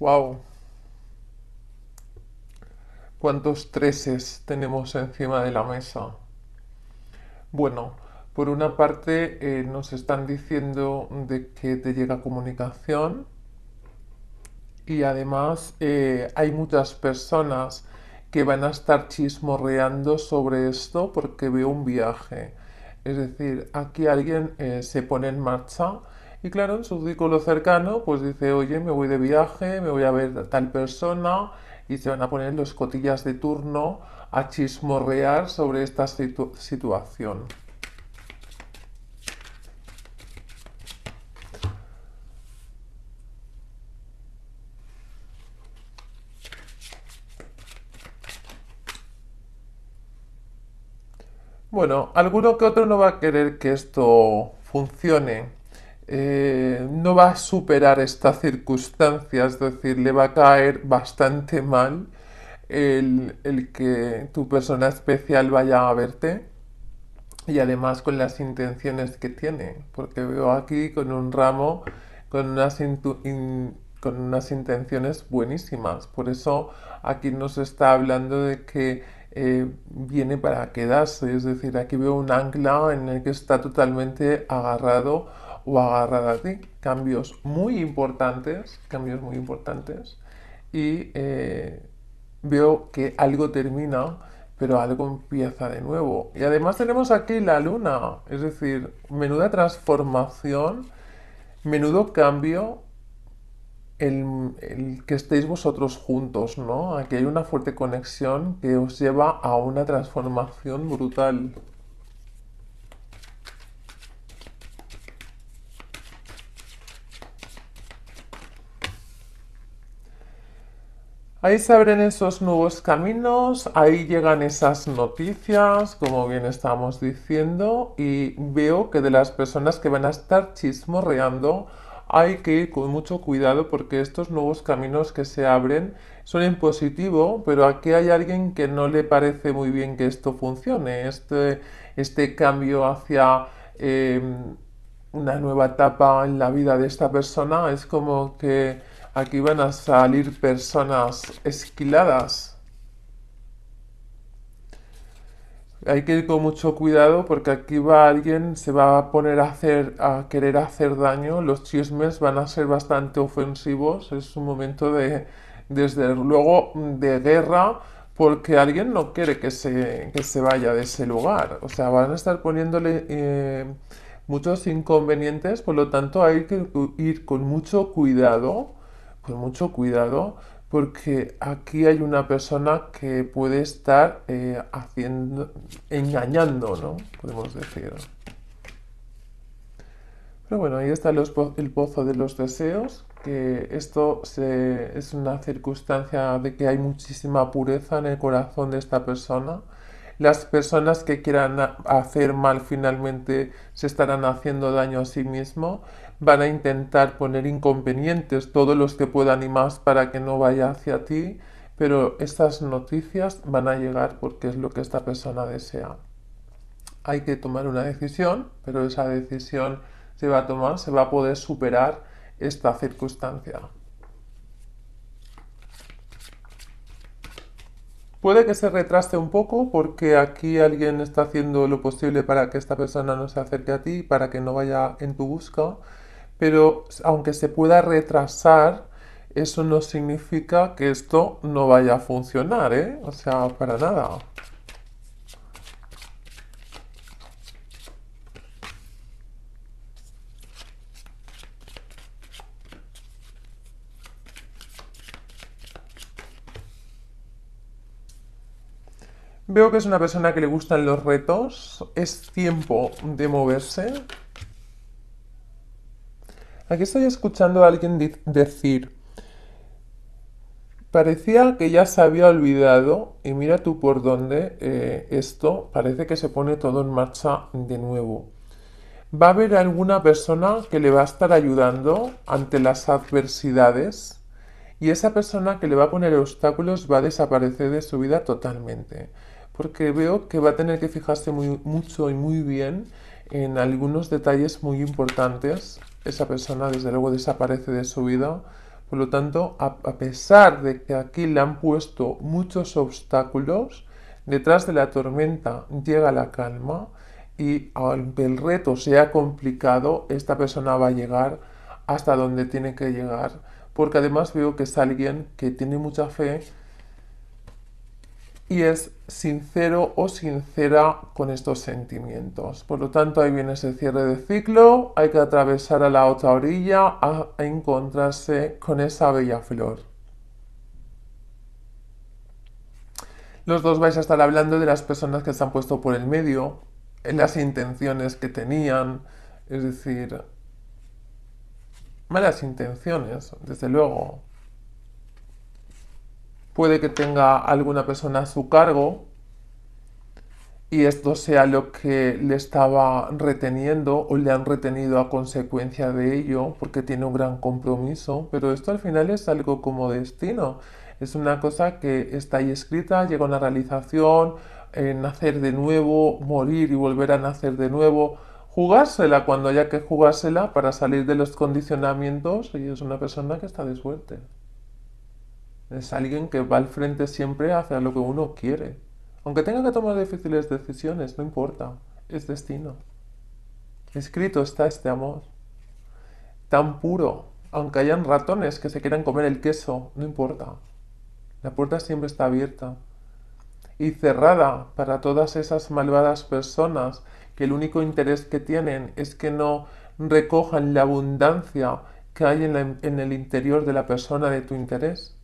¡Wow! ¿Cuántos treses tenemos encima de la mesa? Bueno, por una parte eh, nos están diciendo de que te llega comunicación y además eh, hay muchas personas que van a estar chismorreando sobre esto porque veo un viaje. Es decir, aquí alguien eh, se pone en marcha y claro, en su círculo cercano, pues dice, oye, me voy de viaje, me voy a ver a tal persona, y se van a poner los cotillas de turno a chismorrear sobre esta situación. Bueno, alguno que otro no va a querer que esto funcione. Eh, no va a superar estas circunstancias, es decir, le va a caer bastante mal el, que tu persona especial vaya a verte y además con las intenciones que tiene, porque veo aquí con un ramo, con unas, con unas intenciones buenísimas. Por eso aquí nos está hablando de que eh, viene para quedarse, es decir, aquí veo un ancla en el que está totalmente agarrado o agarrar a ti. Cambios muy importantes, cambios muy importantes. Y eh, veo que algo termina, pero algo empieza de nuevo. Y además tenemos aquí la luna, es decir, menuda transformación, menudo cambio. El, el que estéis vosotros juntos, ¿no? Aquí hay una fuerte conexión que os lleva a una transformación brutal. Ahí se abren esos nuevos caminos, ahí llegan esas noticias, como bien estamos diciendo, y veo que de las personas que van a estar chismorreando hay que ir con mucho cuidado porque estos nuevos caminos que se abren son en positivo, pero aquí hay alguien que no le parece muy bien que esto funcione, este, este cambio hacia... Eh, una nueva etapa en la vida de esta persona es como que Aquí van a salir personas esquiladas. Hay que ir con mucho cuidado porque aquí va alguien, se va a poner a querer hacer daño. Los chismes van a ser bastante ofensivos. Es un momento de, desde luego, de guerra porque alguien no quiere que se, se, vaya de ese lugar. O sea, van a estar poniéndole eh, muchos inconvenientes, por lo tanto hay que ir con mucho cuidado mucho cuidado porque aquí hay una persona que puede estar eh, haciendo, engañando, ¿no? Podemos decir. Pero bueno, ahí está el pozo de los deseos, que esto es una circunstancia de que hay muchísima pureza en el corazón de esta persona. Las personas que quieran hacer mal finalmente se estarán haciendo daño a sí mismo van a intentar poner inconvenientes, todos los que puedan y más para que no vaya hacia ti, pero estas noticias van a llegar porque es lo que esta persona desea. Hay que tomar una decisión, pero esa decisión se va a tomar, se va a poder superar esta circunstancia. Puede que se retraste un poco porque aquí alguien está haciendo lo posible para que esta persona no se acerque a ti, para que no vaya en tu busca, pero aunque se pueda retrasar, eso no significa que esto no vaya a funcionar, ¿eh? O sea, para nada. Veo que es una persona que le gustan los retos, es tiempo de moverse. Aquí estoy escuchando a alguien decir, parecía que ya se había olvidado y mira tú por dónde eh, esto parece que se pone todo en marcha de nuevo. Va a haber alguna persona que le va a estar ayudando ante las adversidades y esa persona que le va a poner obstáculos va a desaparecer de su vida totalmente. Porque veo que va a tener que fijarse muy, mucho y muy bien en algunos detalles muy importantes. Esa persona desde luego desaparece de su vida. Por lo tanto, a, pesar de que aquí le han puesto muchos obstáculos, detrás de la tormenta llega la calma y aunque el reto sea complicado, esta persona va a llegar hasta donde tiene que llegar. Porque además veo que es alguien que tiene mucha fe y es sincero o sincera con estos sentimientos. Por lo tanto, ahí viene ese cierre de ciclo, hay que atravesar a la otra orilla a, encontrarse con esa bella flor. Los dos vais a estar hablando de las personas que se han puesto por el medio, en las intenciones que tenían, es decir, malas intenciones, desde luego, puede que tenga alguna persona a su cargo y esto sea lo que le estaba reteniendo o le han retenido a consecuencia de ello porque tiene un gran compromiso, pero esto al final es algo como destino, es una cosa que está ahí escrita, llega a una realización, eh, nacer de nuevo, morir y volver a nacer de nuevo, jugársela cuando haya que jugársela para salir de los condicionamientos y es una persona que está de suerte. Es alguien que va al frente siempre hacia lo que uno quiere. Aunque tenga que tomar difíciles decisiones, no importa, es destino. Escrito está este amor. Tan puro, aunque hayan ratones que se quieran comer el queso, no importa. La puerta siempre está abierta y cerrada para todas esas malvadas personas que el único interés que tienen es que no recojan la abundancia que hay en el interior de la persona de tu interés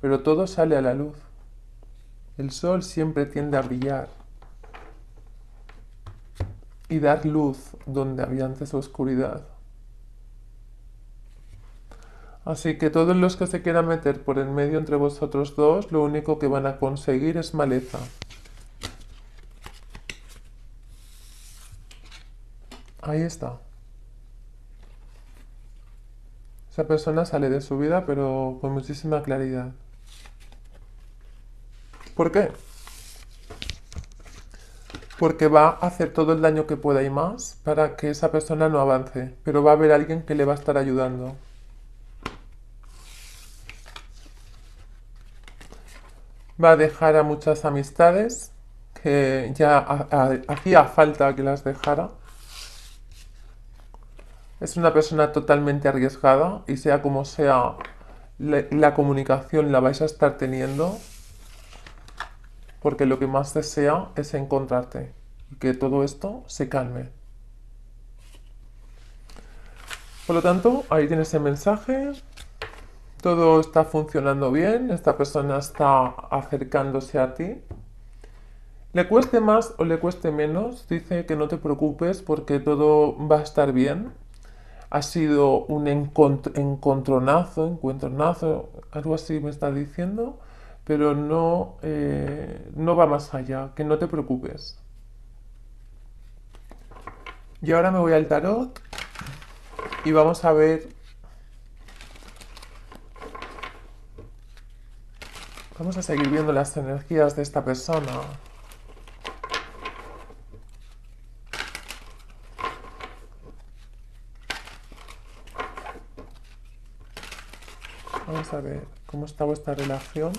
pero todo sale a la luz. El sol siempre tiende a brillar y dar luz donde había antes oscuridad. Así que todos los que se quieran meter por el medio entre vosotros dos, lo único que van a conseguir es maleza. Ahí está. Esa persona sale de su vida, pero con muchísima claridad. ¿Por qué? Porque va a hacer todo el daño que pueda y más para que esa persona no avance, pero va a haber alguien que le va a estar ayudando. Va a dejar a muchas amistades que ya hacía falta que las dejara. Es una persona totalmente arriesgada y sea como sea, la, comunicación la vais a estar teniendo porque lo que más desea es encontrarte y que todo esto se calme. Por lo tanto, ahí tienes el mensaje. Todo está funcionando bien, esta persona está acercándose a ti. Le cueste más o le cueste menos, dice que no te preocupes porque todo va a estar bien. Ha sido un encontronazo, encuentronazo, algo así me está diciendo pero no, eh, no va más allá, que no te preocupes. Y ahora me voy al tarot y vamos a ver... Vamos a seguir viendo las energías de esta persona. Vamos a ver cómo está vuestra relación.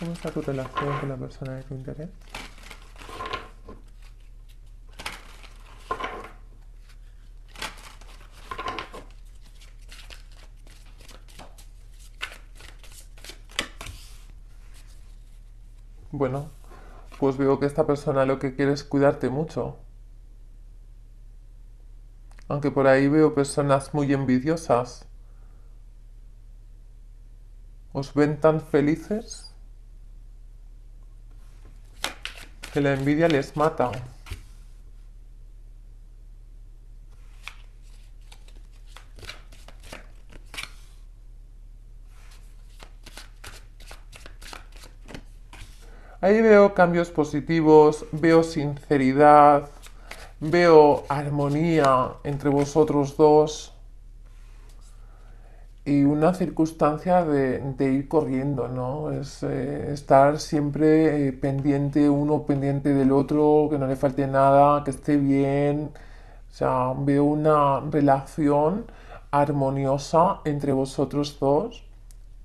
¿Cómo está tu relación con la persona de tu interés? Bueno, pues veo que esta persona lo que quiere es cuidarte mucho. Aunque por ahí veo personas muy envidiosas. ¿Os ven tan felices? que la envidia les mata. Ahí veo cambios positivos, veo sinceridad, veo armonía entre vosotros dos y una circunstancia de, de ir corriendo, ¿no? Es eh, estar siempre eh, pendiente uno, pendiente del otro, que no le falte nada, que esté bien. O sea, veo una relación armoniosa entre vosotros dos.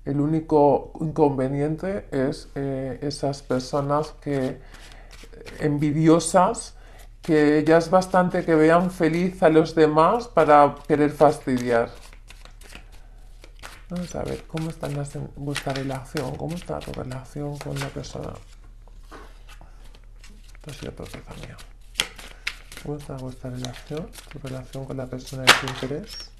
El único inconveniente es eh, esas personas que envidiosas que ya es bastante que vean feliz a los demás para querer fastidiar. Vamos a ver cómo está vuestra relación, cómo está tu relación con la persona. Esto ha sido la mía. ¿Cómo está vuestra relación, tu relación con la persona de tu interés?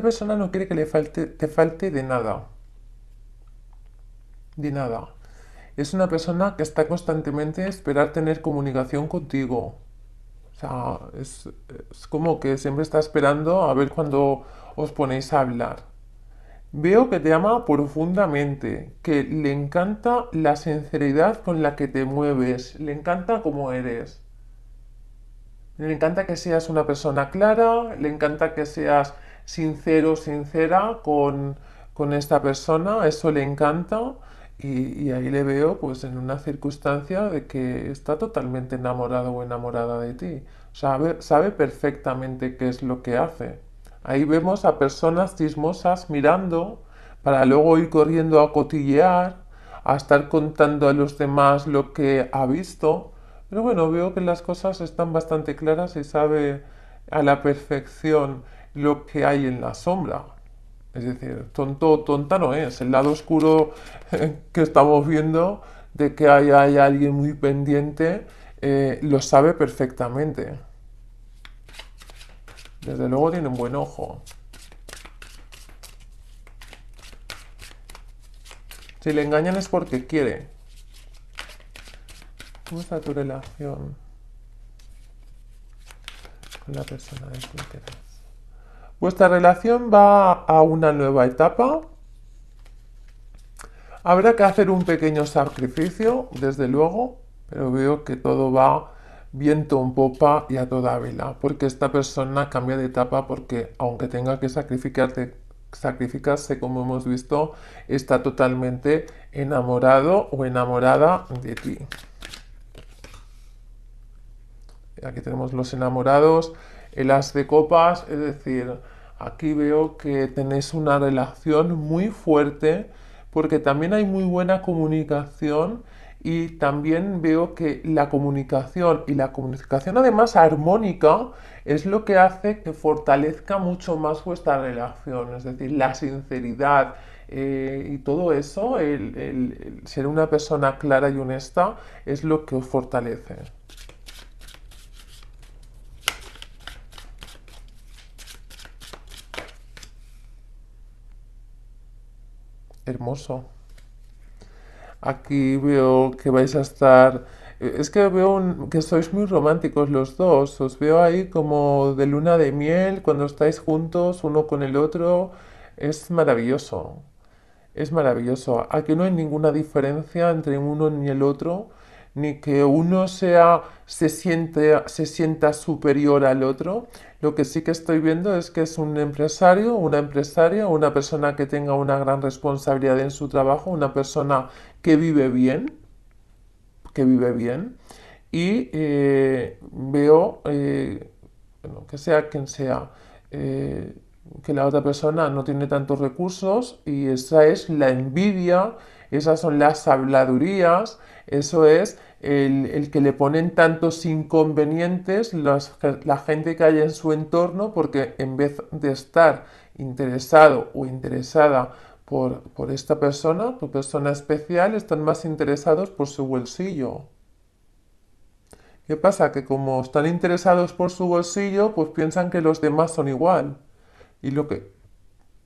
persona no quiere que le falte, te falte de nada. De nada. Es una persona que está constantemente esperando esperar tener comunicación contigo. O sea, es, como que siempre está esperando a ver cuando os ponéis a hablar. Veo que te ama profundamente, que le encanta la sinceridad con la que te mueves, le encanta cómo eres. Le encanta que seas una persona clara, le encanta que seas sincero, sincera con, con esta persona, eso le encanta y, ahí le veo pues en una circunstancia de que está totalmente enamorado o enamorada de ti, sabe, sabe perfectamente qué es lo que hace. Ahí vemos a personas chismosas mirando para luego ir corriendo a cotillear, a estar contando a los demás lo que ha visto. Pero bueno, veo que las cosas están bastante claras y sabe a la perfección lo que hay en la sombra. Es decir, tonto tonta no es. El lado oscuro eh, que estamos viendo de que hay, alguien muy pendiente eh, lo sabe perfectamente. Desde luego tiene un buen ojo. Si le engañan es porque quiere. ¿Cómo está tu relación con la persona de tu interés? Vuestra relación va a una nueva etapa. Habrá que hacer un pequeño sacrificio, desde luego, pero veo que todo va viento en popa y a toda vela, porque esta persona cambia de etapa porque aunque tenga que sacrificarte, sacrificarse, como hemos visto, está totalmente enamorado o enamorada de ti. Aquí tenemos los enamorados. El as de copas, es decir, aquí veo que tenéis una relación muy fuerte porque también hay muy buena comunicación y también veo que la comunicación y la comunicación además armónica es lo que hace que fortalezca mucho más vuestra relación, es decir, la sinceridad eh, y todo eso, ser una persona clara y honesta es lo que os fortalece. hermoso. Aquí veo que vais a estar... Eh, es que veo que sois muy románticos los dos. Os veo ahí como de luna de miel, cuando estáis juntos uno con el otro. Es maravilloso. Es maravilloso. Aquí no hay ninguna diferencia entre uno ni el otro ni que uno sea, se, siente, se sienta superior al otro. Lo que sí que estoy viendo es que es un empresario, una empresaria, una persona que tenga una gran responsabilidad en su trabajo, una persona que vive bien, que vive bien. Y eh, veo, eh, que sea quien sea, eh, que la otra persona no tiene tantos recursos y esa es la envidia, esas son las habladurías, eso es el, que le ponen tantos inconvenientes la gente que hay en su entorno porque en vez de estar interesado o interesada por, por esta persona, por persona especial, están más interesados por su bolsillo. ¿Qué pasa? Que como están interesados por su bolsillo, pues piensan que los demás son igual. Y lo que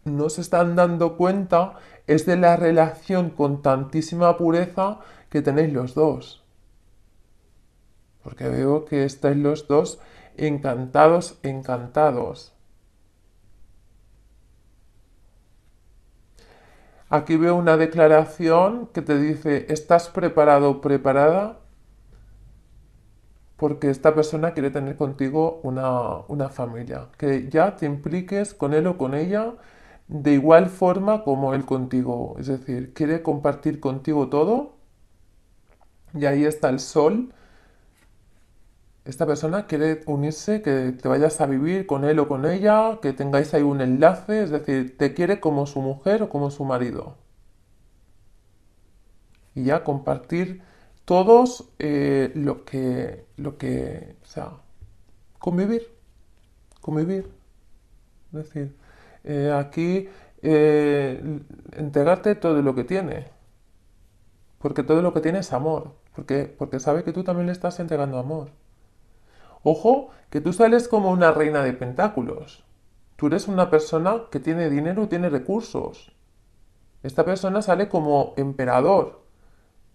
no se están dando cuenta es de la relación con tantísima pureza que tenéis los dos. Porque veo que estáis los dos encantados, encantados. Aquí veo una declaración que te dice, ¿estás preparado preparada? Porque esta persona quiere tener contigo una, una, familia, que ya te impliques con él o con ella de igual forma como él contigo. Es decir, quiere compartir contigo todo y ahí está el sol. Esta persona quiere unirse, que te vayas a vivir con él o con ella, que tengáis ahí un enlace, es decir, te quiere como su mujer o como su marido. Y ya compartir todos eh, lo que, lo que, sea, convivir, convivir. Es decir, eh, aquí eh, entregarte todo lo que tiene, porque todo lo que tiene es amor. Porque, sabe que tú también le estás entregando amor. Ojo, que tú sales como una reina de pentáculos. Tú eres una persona que tiene dinero, tiene recursos. Esta persona sale como emperador.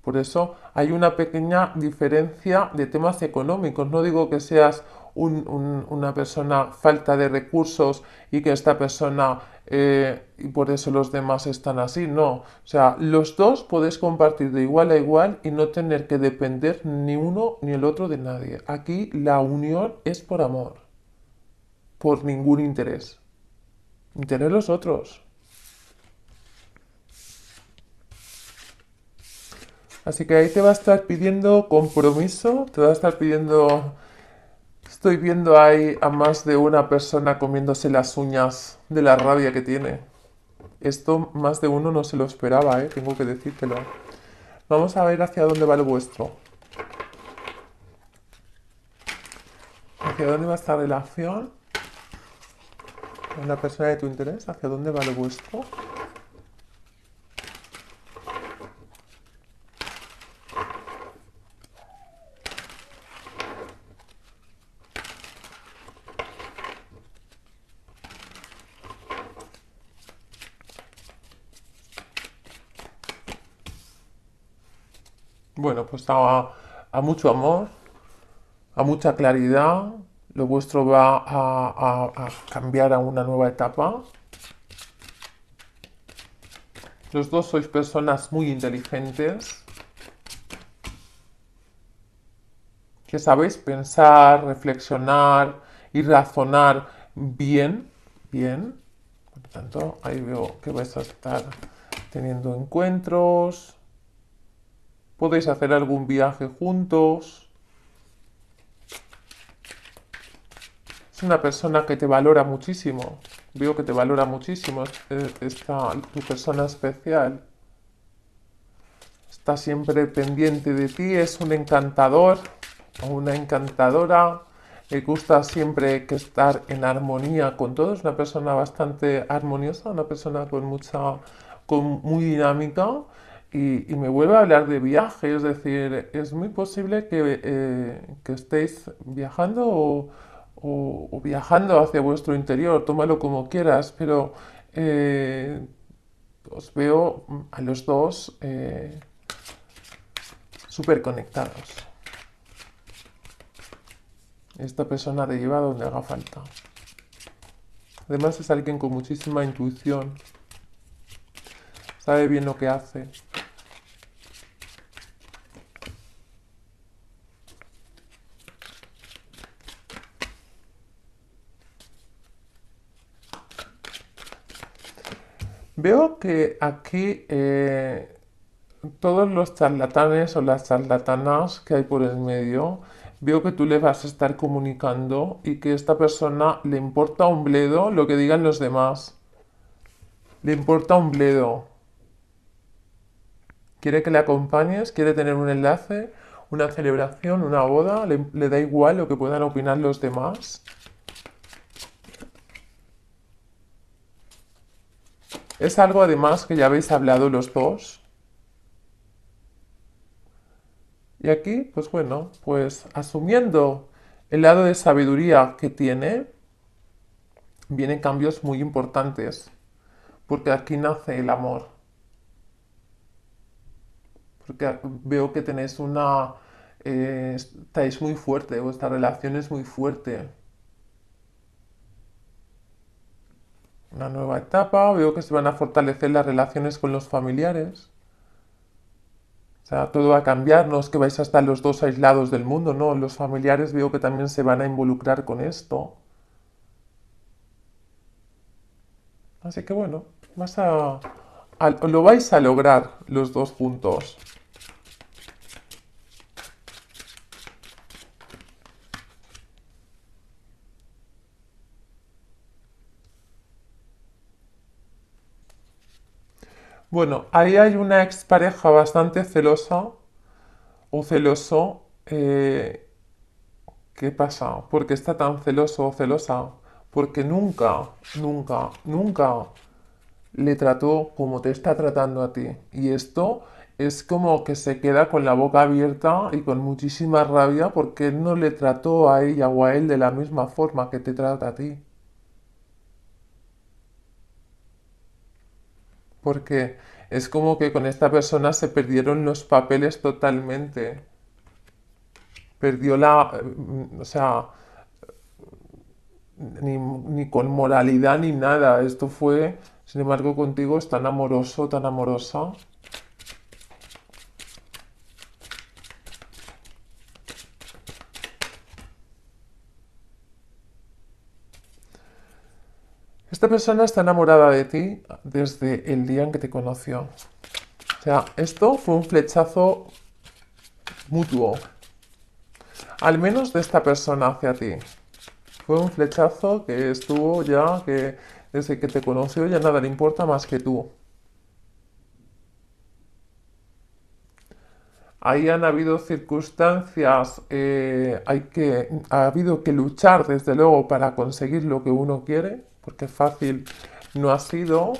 Por eso hay una pequeña diferencia de temas económicos. No digo que seas una persona falta de recursos y que esta persona eh, y por eso los demás están así. No, o sea, los dos podéis compartir de igual a igual y no tener que depender ni uno ni el otro de nadie. Aquí la unión es por amor, por ningún interés. Interés los otros. Así que ahí te va a estar pidiendo compromiso, te va a estar pidiendo Estoy viendo ahí a más de una persona comiéndose las uñas de la rabia que tiene. Esto más de uno no se lo esperaba, ¿eh? tengo que decírtelo. Vamos a ver hacia dónde va el vuestro. ¿Hacia dónde va esta relación? Con la persona de tu interés, ¿hacia dónde va el vuestro? estaba a, mucho amor, a mucha claridad. Lo vuestro va a, cambiar a una nueva etapa. Los dos sois personas muy inteligentes, que sabéis pensar, reflexionar y razonar bien, bien. Por lo tanto, ahí veo que vais a estar teniendo encuentros, Podéis hacer algún viaje juntos. Es una persona que te valora muchísimo. Veo que te valora muchísimo este, esta, tu persona especial. Está siempre pendiente de ti, es un encantador o una encantadora. Le gusta siempre que estar en armonía con todos. Una persona bastante armoniosa, una persona con mucha, con muy dinámica y, me vuelve a hablar de viaje, es decir, es muy posible que, eh, estéis viajando o, viajando hacia vuestro interior, tómalo como quieras, pero eh, os veo a los dos eh, súper conectados. Esta persona te lleva donde haga falta. Además es alguien con muchísima intuición, sabe bien lo que hace. Veo que aquí eh, todos los charlatanes o las charlatanas que hay por el medio, veo que tú le vas a estar comunicando y que a esta persona le importa un bledo lo que digan los demás. Le importa un bledo. Quiere que le acompañes, quiere tener un enlace, una celebración, una boda, le da igual lo que puedan opinar los demás. Es algo además que ya habéis hablado los dos. Y aquí, pues bueno, pues asumiendo el lado de sabiduría que tiene, vienen cambios muy importantes, porque aquí nace el amor. Porque veo que tenéis una... Eh, estáis muy fuerte, vuestra relación es muy fuerte. una nueva etapa, veo que se van a fortalecer las relaciones con los familiares. O sea, todo va a cambiar, no es que vais a estar los dos aislados del mundo, no, los familiares veo que también se van a involucrar con esto. Así que bueno, vas a, lo vais a lograr los dos juntos. Bueno, ahí hay una expareja bastante celosa o celoso. Eh, ¿Qué pasa? ¿Por qué está tan celoso o celosa? Porque nunca, nunca, nunca le trató como te está tratando a ti. Y esto es como que se queda con la boca abierta y con muchísima rabia porque no le trató a ella o a él de la misma forma que te trata a ti. porque es como que con esta persona se perdieron los papeles totalmente. Perdió la... O sea, ni, con moralidad ni nada. Esto fue, sin embargo, contigo es tan amoroso, tan amorosa. Esta persona está enamorada de ti desde el día en que te conoció. O sea, esto fue un flechazo mutuo. Al menos de esta persona hacia ti. Fue un flechazo que estuvo ya, que desde que te conoció ya nada le importa más que tú. Ahí han habido circunstancias, eh, hay que, ha habido que luchar desde luego para conseguir lo que uno quiere, porque fácil no ha sido,